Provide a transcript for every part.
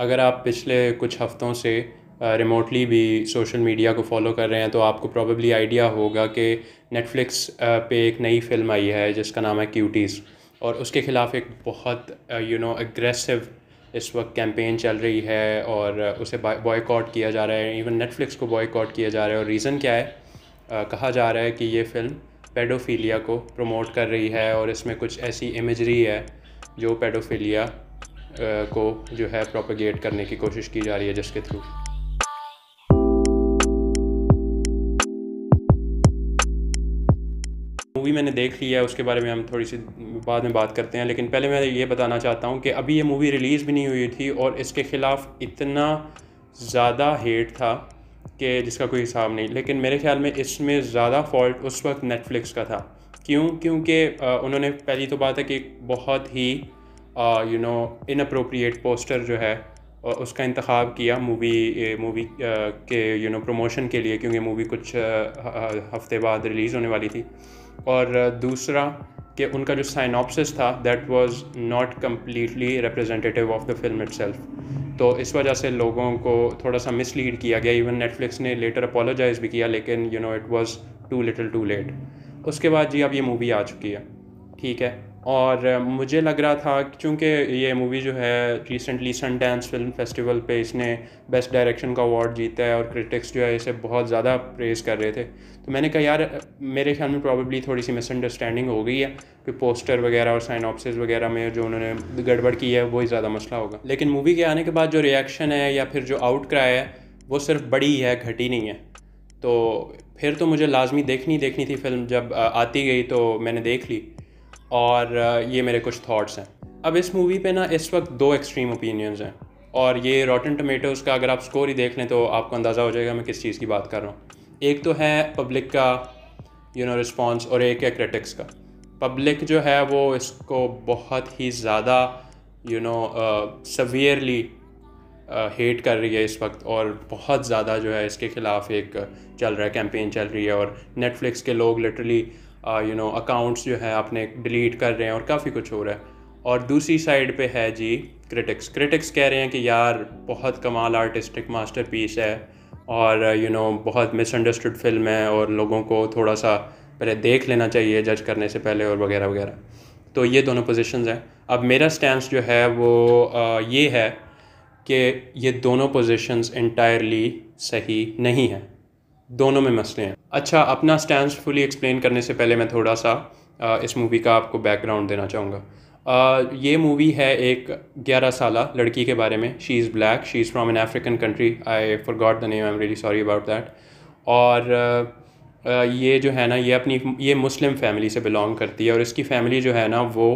अगर आप पिछले कुछ हफ़्तों से रिमोटली भी सोशल मीडिया को फॉलो कर रहे हैं तो आपको प्रॉबेबली आइडिया होगा कि नेटफ्लिक्स पे एक नई फिल्म आई है जिसका नाम है क्यूटीज़ और उसके ख़िलाफ़ एक बहुत यू नो एग्रेसिव इस वक्त कैंपेन चल रही है और उसे बॉयकॉट किया जा रहा है इवन नेटफ्लिक्स को बॉयकॉट किया जा रहा है और रीज़न क्या है uh, कहा जा रहा है कि ये फिल्म पेडोफीलिया को प्रमोट कर रही है और इसमें कुछ ऐसी इमेजरी है जो पेडोफीलिया को जो है प्रोपोगेट करने की कोशिश की जा रही है जिसके थ्रू मूवी मैंने देख ली है उसके बारे में हम थोड़ी सी बाद में बात करते हैं लेकिन पहले मैं ये बताना चाहता हूँ कि अभी ये मूवी रिलीज़ भी नहीं हुई थी और इसके ख़िलाफ़ इतना ज़्यादा हेट था कि जिसका कोई हिसाब नहीं लेकिन मेरे ख्याल में इसमें ज़्यादा फॉल्ट उस वक्त नेटफ्लिक्स का था क्यों क्योंकि उन्होंने पहली तो बात है कि बहुत ही यू नो अप्रोप्रिएट पोस्टर जो है उसका इंतखब किया मूवी मूवी के you you know know, promotion के लिए क्योंकि मूवी कुछ हफ्ते बाद रिलीज़ होने वाली थी और दूसरा कि उनका जो साइनॉपसिस था that was not completely representative of the film it तो इस वजह से लोगों को थोड़ा सा मिसलीड किया गया इवन नेटफ्लिक्स ने लेटर अपोलोजाइज़ भी किया लेकिन you know it was too little too late उसके बाद जी अब ये मूवी आ चुकी है ठीक है और मुझे लग रहा था क्योंकि ये मूवी जो है recently Sundance film festival पे इसने बेस्ट डायरेक्शन का अवार्ड जीता है और क्रिटिक्स जो है इसे बहुत ज़्यादा प्रेज़ कर रहे थे तो मैंने कहा यार मेरे ख्याल में प्रॉबेबली थोड़ी सी मिसअंडरस्टैंडिंग हो गई है कि पोस्टर वगैरह और साइनॉपसिस वगैरह में जो उन्होंने गड़बड़ की है वही ज़्यादा मसला होगा लेकिन मूवी के आने के बाद जो रिएक्शन है या फिर जो आउटक्राई है वो सिर्फ बड़ी है घटी नहीं है तो फिर तो मुझे लाजमी देखनी देखनी थी फिल्म जब आती गई तो मैंने देख ली और ये मेरे कुछ थाट्स हैं अब इस मूवी पे ना इस वक्त दो एक्सट्रीम ओपिनियंस हैं और ये रॉटन टमेटोज़ का अगर आप स्कोर ही देख लें तो आपको अंदाज़ा हो जाएगा मैं किस चीज़ की बात कर रहा हूँ एक तो है पब्लिक का यू नो रिस्पॉन्स और एक है क्रिटिक्स का पब्लिक जो है वो इसको बहुत ही ज़्यादा यू नो सवियरली हेट कर रही है इस वक्त और बहुत ज़्यादा जो है इसके ख़िलाफ़ एक चल रहा है कैंपेन चल रही है और नेटफ्लिक्स के लोग लिटरली यू नो अकाउंट्स जो है आपने डिलीट कर रहे हैं और काफ़ी कुछ हो रहा है और दूसरी साइड पे है जी क्रिटिक्स क्रिटिक्स कह रहे हैं कि यार बहुत कमाल आर्टिस्टिक मास्टर है और यू नो बहुत मिसअंडरस्टूड फिल्म है और लोगों को थोड़ा सा पहले देख लेना चाहिए जज करने से पहले और वगैरह वगैरह तो ये दोनों पोजिशन हैं अब मेरा स्टैंड जो है वो आ, ये है कि ये दोनों पोजिशन इंटायरली सही नहीं है दोनों में मसले हैं अच्छा अपना स्टैंड फुली एक्सप्लेन करने से पहले मैं थोड़ा सा आ, इस मूवी का आपको बैकग्राउंड देना चाहूँगा ये मूवी है एक 11 साल लड़की के बारे में she is black she is from an African country I forgot the name I am really sorry about that और ये जो है ना ये अपनी ये मुस्लिम फैमिली से बिलोंग करती है और इसकी फैमिली जो है ना वो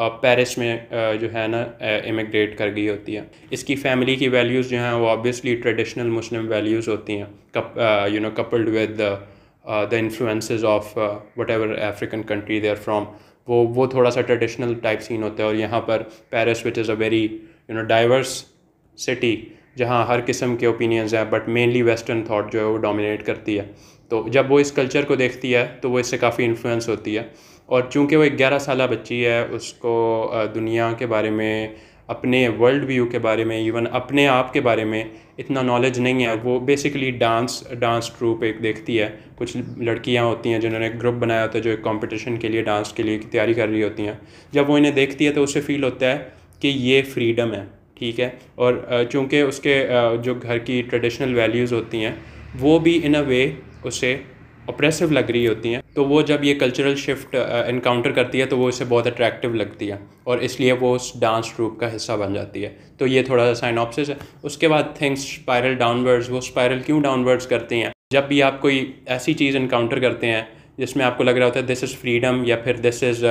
पेरिस में जो है ना इमिग्रेट कर गई होती है इसकी फैमिली की वैल्यूज़ जो हैं वो ऑब्वियसली ट्रेडिशनल मुस्लिम वैल्यूज़ होती हैं you know coupled with the influences of whatever African country they're from वो वो थोड़ा सा ट्रेडिशनल टाइप सीन होता है और यहाँ पर Paris which is a very you know diverse city जहाँ हर किस्म के ओपिनियंस हैं बट मेनली वेस्टर्न थाट जो है वो डोमिनेट करती है तो जब वो इस कल्चर को देखती है तो वो इससे काफ़ी इन्फ्लुएंस होती है और चूँकि वो एक ग्यारह साल बच्ची है उसको दुनिया के बारे में अपने वर्ल्ड व्यू के बारे में इवन अपने आप के बारे में इतना नॉलेज नहीं है वो बेसिकली डांस डांस ट्रूप एक देखती है कुछ लड़कियां होती हैं जिन्होंने ग्रुप बनाया होता है जो एक कॉम्पिटिशन के लिए डांस के लिए तैयारी कर रही होती हैं जब वो इन्हें देखती है तो उसे फील होता है कि ये फ्रीडम है ठीक है और चूँकि उसके जो घर की ट्रेडिशनल वैल्यूज़ होती हैं वो भी इन अ वे उसे ऑप्रेसिव लग रही होती हैं तो वो जब ये कल्चरल शिफ्ट इनकाउंटर करती है तो वो इसे बहुत अट्रैक्टिव लगती है और इसलिए वो उस डांस ग्रुप का हिस्सा बन जाती है तो ये थोड़ा सा साइनॉप्सिस है उसके बाद थिंग्स स्पायरल डाउनवर्ड्स वो स्पायरल क्यों डाउनवर्ड्स करती हैं जब भी आप कोई ऐसी चीज़ इनकाउंटर करते हैं जिसमें आपको लग रहा होता है दिस इज़ फ्रीडम या फिर this is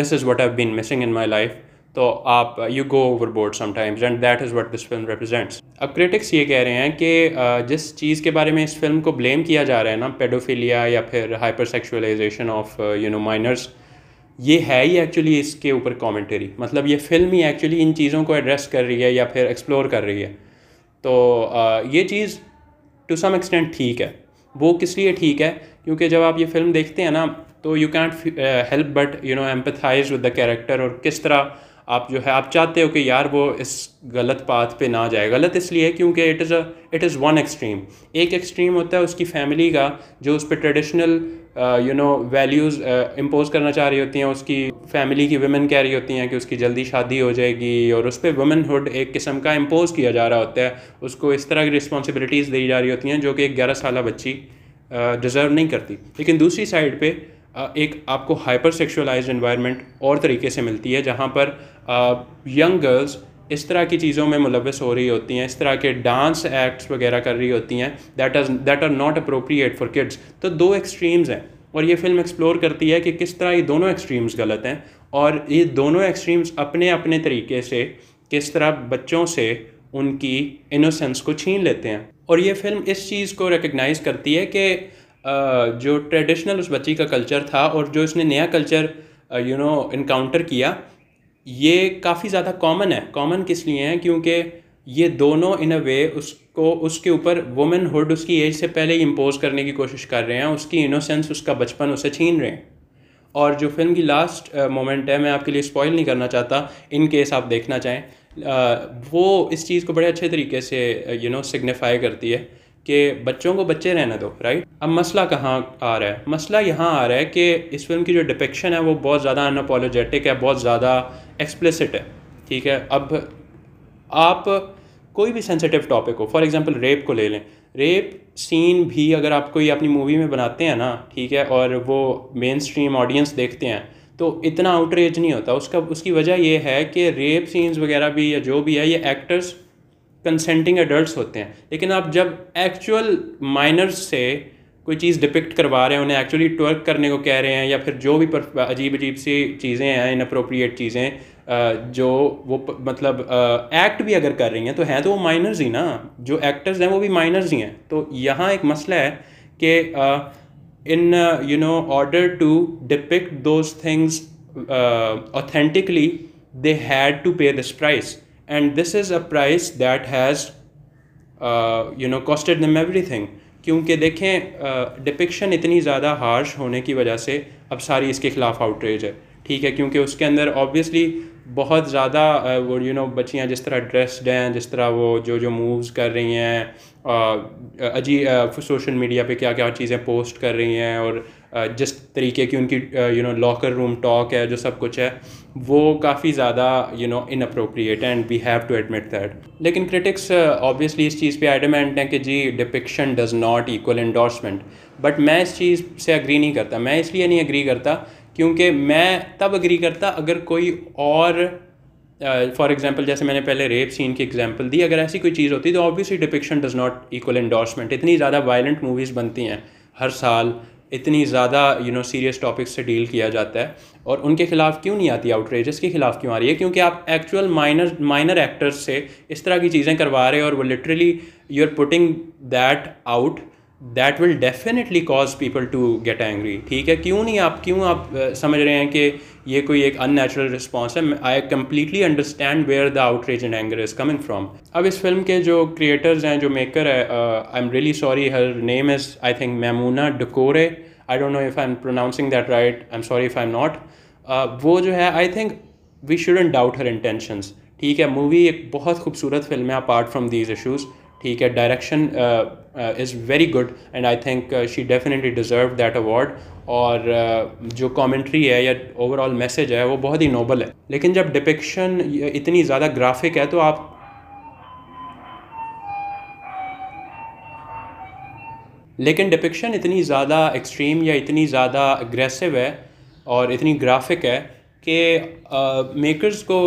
this is what have been missing in my life तो आप you go overboard sometimes and that is what this film represents अब क्रिटिक्स ये कह रहे हैं कि जिस चीज़ के बारे में इस फिल्म को ब्लेम किया जा रहा है ना पेडोफिलिया या फिर hypersexualisation of you know minors ये है ही एक्चुअली इसके ऊपर कॉमेंट्री मतलब ये फिल्म ही एक्चुअली इन चीज़ों को एड्रेस कर रही है या फिर एक्सप्लोर कर रही है तो ये चीज़ टू सम एक्सटेंट ठीक है वो किस लिए ठीक है क्योंकि जब आप ये फिल्म देखते हैं ना तो you can't help but you know empathise with the character और किस तरह आप जो है आप चाहते हो कि यार वो इस गलत पाथ पे ना जाए गलत इसलिए क्योंकि it is a it is one extreme एक एक्सट्रीम होता है उसकी फैमिली का जो उस पर traditional you know values impose करना चाह रही होती हैं उसकी फैमिली की वुमेन कह रही होती हैं कि उसकी जल्दी शादी हो जाएगी और उस पर वुमेनहुड एक किस्म का इम्पोज किया जा रहा होता है उसको इस तरह की रिस्पॉन्सिबिलिटीज़ दी जा रही होती हैं जो कि एक ग्यारह साल बच्ची डिज़र्व uh, नहीं करती लेकिन दूसरी साइड पर uh, एक आपको हाइपर सेक्शुअलाइज इन्वायरमेंट और तरीके से मिलती है जहाँ पर यंग uh, गर्ल्स इस तरह की चीज़ों में मुलवस हो रही होती हैं इस तरह के डांस एक्ट्स वगैरह कर रही होती हैं दैट आज that are not appropriate for kids तो दो एक्सट्रीम्स हैं और ये फिल्म एक्सप्लोर करती है कि किस तरह ये दोनों एक्सट्रीम्स गलत हैं और ये दोनों एक्सट्रीम्स अपने अपने तरीके से किस तरह बच्चों से उनकी इनोसेंस को छीन लेते हैं और ये फिल्म इस चीज़ को रिकग्नाइज करती है कि uh, जो ट्रेडिशनल उस बच्ची का कल्चर था और जो इसने नया कल्चर यू नो इनकाउंटर किया ये काफ़ी ज़्यादा कॉमन है कॉमन किस लिए है क्योंकि ये दोनों इन अ वे उसको उसके ऊपर वुमेनहुड उसकी एज से पहले ही इम्पोज करने की कोशिश कर रहे हैं उसकी इनोसेंस उसका बचपन उसे छीन रहे हैं और जो फिल्म की लास्ट मोमेंट है मैं आपके लिए स्पॉइल नहीं करना चाहता इन केस आप देखना चाहें वो इस चीज़ को बड़े अच्छे तरीके से यू नो सिग्निफाई करती है कि बच्चों को बच्चे रहने दो राइट अब मसला कहाँ आ रहा है मसला यहाँ आ रहा है कि इस फिल्म की जो डिपेक्शन है वो बहुत ज़्यादा अनअपोलोजेटिक है बहुत ज़्यादा एक्सप्लिसिट है ठीक है अब आप कोई भी सेंसिटिव टॉपिक हो फॉर एग्जांपल रेप को ले लें रेप सीन भी अगर आप कोई अपनी मूवी में बनाते हैं ना ठीक है और वो मेन स्ट्रीम ऑडियंस देखते हैं तो इतना आउटरेज नहीं होता उसका उसकी वजह यह है कि रेप सीन्स वगैरह भी या जो भी है ये एक्टर्स कंसेंटिंग एडल्ट होते हैं लेकिन आप जब एक्चुअल माइनर्स से कोई चीज़ डिपिक्ट करवा रहे हैं उन्हें एक्चुअली ट्वर्क करने को कह रहे हैं या फिर जो भी अजीब अजीब सी चीज़ें हैं इनअप्रोप्रिएट चीज़ें जो वो मतलब एक्ट भी अगर कर रही हैं तो हैं तो वो माइनर्स ही ना जो एक्टर्स हैं वो भी माइनर्स ही हैं तो यहाँ एक मसला है कि in you know order to depict those things authentically they had to pay this price and this is a price that has you know costed them everything क्योंकि देखें डिपिक्शन uh, इतनी ज़्यादा हार्श होने की वजह से अब सारी इसके ख़िलाफ़ आउटरेज है ठीक है क्योंकि उसके अंदर ऑब्वियसली बहुत ज़्यादा uh, वो यू नो बच्चियाँ जिस तरह ड्रेस्ड हैं जिस तरह वो जो जो मूव्स कर रही हैं अजी सोशल मीडिया पे क्या क्या चीज़ें पोस्ट कर रही हैं और जिस तरीके की उनकी you know locker room talk है जो सब कुछ है वो काफ़ी ज़्यादा you know inappropriate and we have to admit that लेकिन क्रिटिक्स ऑब्वियसली इस चीज़ पे एडमेंट हैं कि जी depiction does not equal endorsement but मैं इस चीज़ से अग्री नहीं करता मैं इसलिए नहीं अग्री करता क्योंकि मैं तब अग्री करता अगर कोई और फॉर uh, एग्जाम्पल जैसे मैंने पहले रेप सीन की एग्जाम्पल दी अगर ऐसी कोई चीज़ होती तो obviously depiction does not equal endorsement इतनी ज़्यादा वायलेंट मूवीज़ बनती हैं हर साल इतनी ज़्यादा यू नो सीरियस टॉपिक्स से डील किया जाता है और उनके खिलाफ क्यों नहीं आती आउटरेज इसके खिलाफ क्यों आ रही है क्योंकि आप एक्चुअल माइनर माइनर एक्टर्स से इस तरह की चीज़ें करवा रहे हो और वो literally you are putting that out that will definitely cause people to get angry ठीक है क्यों नहीं आप क्यों आप समझ रहे हैं कि ये कोई एक अननेचुरल रिस्पॉन्स है I completely understand where the outrage and anger is coming from अब इस फिल्म के जो क्रिएटर्स हैं जो मेकर है I am really sorry her name is I think Maimouna Doucoure I don't know if I am pronouncing that right I am sorry if I am not वो जो है I think we shouldn't doubt her intentions ठीक है movie एक बहुत खूबसूरत film है apart from these issues ठीक है direction is very good and I think she definitely deserve that award और uh, जो कमेंट्री है या ओवरऑल मैसेज है वो बहुत ही नोबल है लेकिन जब डिपिक्शन इतनी ज़्यादा ग्राफिक है तो आप लेकिन डिपिक्शन इतनी ज़्यादा एक्सट्रीम या इतनी ज़्यादा अग्रेसिव है और इतनी ग्राफिक है कि मेकर्स uh, को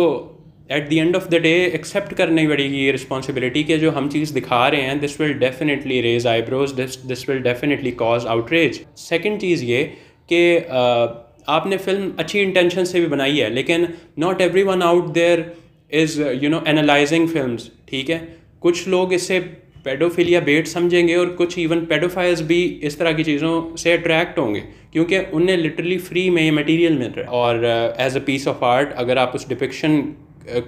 at the end of the day accept करनी पड़ेगी ये रिस्पॉन्सिबिलिटी कि जो हम चीज़ दिखा रहे हैं this will definitely raise eyebrows this this will definitely cause outreach second चीज़ ये कि आपने फिल्म अच्छी इंटेंशन से भी बनाई है लेकिन not everyone out there is you know analysing film ठीक है कुछ लोग इसे पेडोफिलिया बेट समझेंगे और कुछ इवन पेडोफाइल्स भी इस तरह की चीज़ों से अट्रैक्ट होंगे क्योंकि उन्हें लिटरली फ्री में ये मटेरियल मिल रहा है और as a piece of art अगर आप उस डिपिक्शन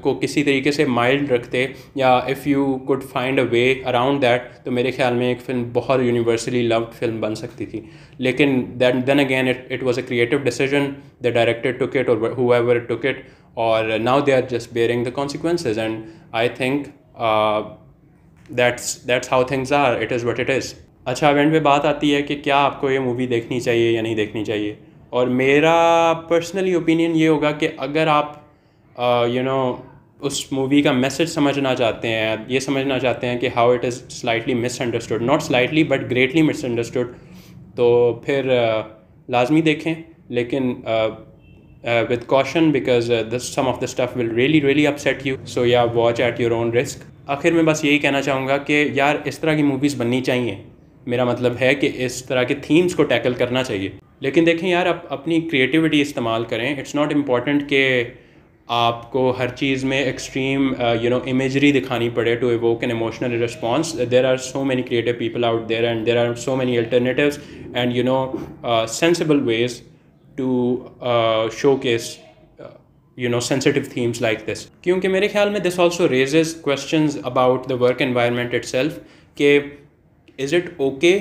को किसी तरीके से माइल्ड रखते या if you could find a way around that तो मेरे ख्याल में एक फिल्म बहुत यूनिवर्सली लव्ड फिल्म बन सकती थी लेकिन then then again it it was a creative decision the director took it और हु एवर टुक इट और now they are just bearing the consequences and I think that's that's how things are it is what it is अच्छा event पे बात आती है कि क्या आपको ये मूवी देखनी चाहिए या नहीं देखनी चाहिए और मेरा पर्सनली ओपिनियन ये होगा कि अगर आप यू uh, नो उस मूवी का मैसेज समझना चाहते हैं ये समझना चाहते हैं कि how it is slightly misunderstood not slightly but greatly misunderstood तो फिर uh, लाजमी देखें लेकिन with caution because this some of the stuff will really really upset you so या watch at your own risk आखिर में बस यही कहना चाहूँगा कि यार इस तरह की मूवीज़ बननी चाहिए मेरा मतलब है कि इस तरह के थीम्स को टैकल करना चाहिए लेकिन देखें यार आप अपनी क्रिएटिविटी इस्तेमाल करें इट्स नॉट इम्पॉर्टेंट के आपको हर चीज़ में एक्सट्रीम यू नो इमेजरी दिखानी पड़े to evoke an emotional response there are so many creative people out there and there are so many alternative and you know sensible ways to showcase you know sensitive themes like this क्योंकि मेरे ख्याल में this also raises question about the work environment itself के is it okay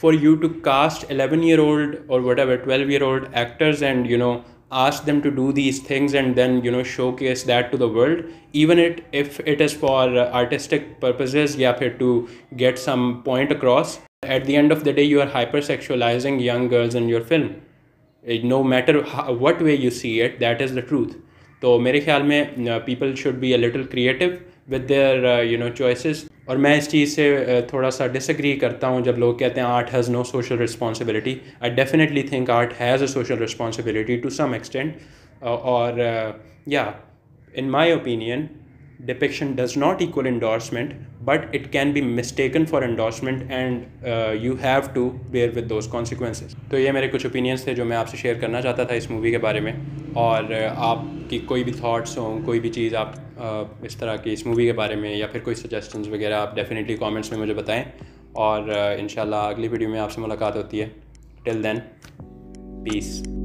for you to cast eleven year old और whatever twelve year old actors and you know ask them to do these things and then you know showcase that to the world even it if it is for uh, artistic purposes yeah to get some point across at the end of the day you are hypersexualizing young girls in your film no matter how, what way you see it that is the truth So, मेरे ख्याल में people should be a little creative with their you know choices. और मैं इस चीज़ से थोड़ा सा disagree करता हूँ जब लोग कहते हैं art has no social responsibility I definitely think art has a social responsibility to some extent और या in my opinion depiction does not equal endorsement but it can be mistaken for endorsement and you have to bear with those consequences तो ये मेरे कुछ opinions थे जो मैं आपसे शेयर करना चाहता था इस मूवी के बारे में और आपकी कोई भी थाट्स हों कोई भी चीज़ आप इस तरह की इस मूवी के बारे में या फिर कोई सजेशन वगैरह आप डेफिनेटली कॉमेंट्स में मुझे बताएं और इन अगली वीडियो में आपसे मुलाकात होती है टिल देन पीस